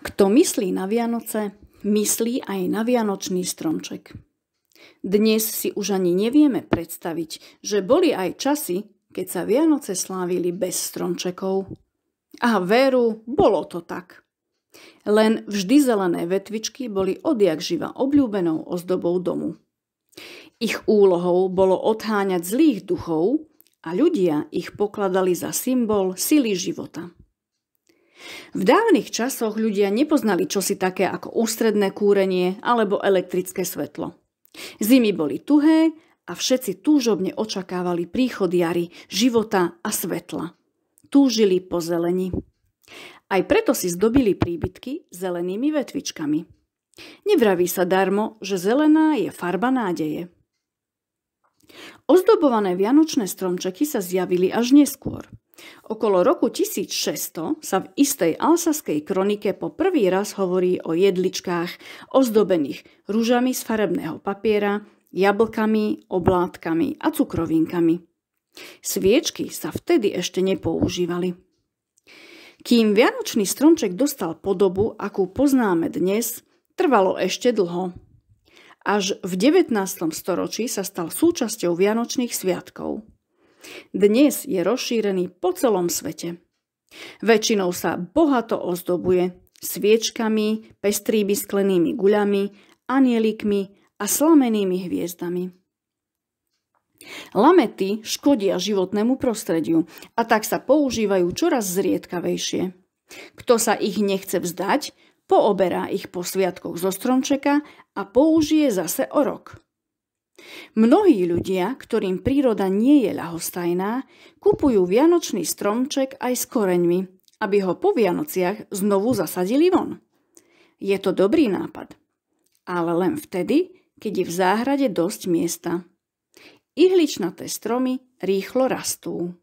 Kto myslí na Vianoce, myslí aj na Vianočný stromček. Dnes si už ani nevieme predstaviť, že boli aj časy, keď sa Vianoce slávili bez stromčekov. A veru, bolo to tak. Len vždy zelené vetvičky boli odjak živa obľúbenou ozdobou domu. Ich úlohou bolo odháňať zlých duchov a ľudia ich pokladali za symbol sily života. V dávnych časoch ľudia nepoznali čosi také ako ústredné kúrenie alebo elektrické svetlo. Zimy boli tuhé a všetci túžobne očakávali príchod jary, života a svetla. Túžili po zeleni. Aj preto si zdobili príbytky zelenými vetvičkami. Nevraví sa darmo, že zelená je farba nádeje. Ozdobované vianočné stromčeky sa zjavili až neskôr – Okolo roku 1600 sa v istej alsaskej kronike po prvý raz hovorí o jedličkách ozdobených rúžami z farebného papiera, jablkami, oblátkami a cukrovinkami. Sviečky sa vtedy ešte nepoužívali. Kým vianočný stromček dostal podobu, akú poznáme dnes, trvalo ešte dlho. Až v 19. storočí sa stal súčasťou vianočných sviatkov – dnes je rozšírený po celom svete. Väčšinou sa bohato ozdobuje sviečkami, pestrými sklenými guľami, anielikmi a slamenými hviezdami. Lamety škodia životnému prostrediu a tak sa používajú čoraz zriedkavejšie. Kto sa ich nechce vzdať, pooberá ich po sviatkoch zo stromčeka a použije zase o rok. Mnohí ľudia, ktorým príroda nie je ľahostajná, kupujú vianočný stromček aj s koreňmi, aby ho po Vianociach znovu zasadili von. Je to dobrý nápad, ale len vtedy, keď je v záhrade dosť miesta. Ihličnaté stromy rýchlo rastú.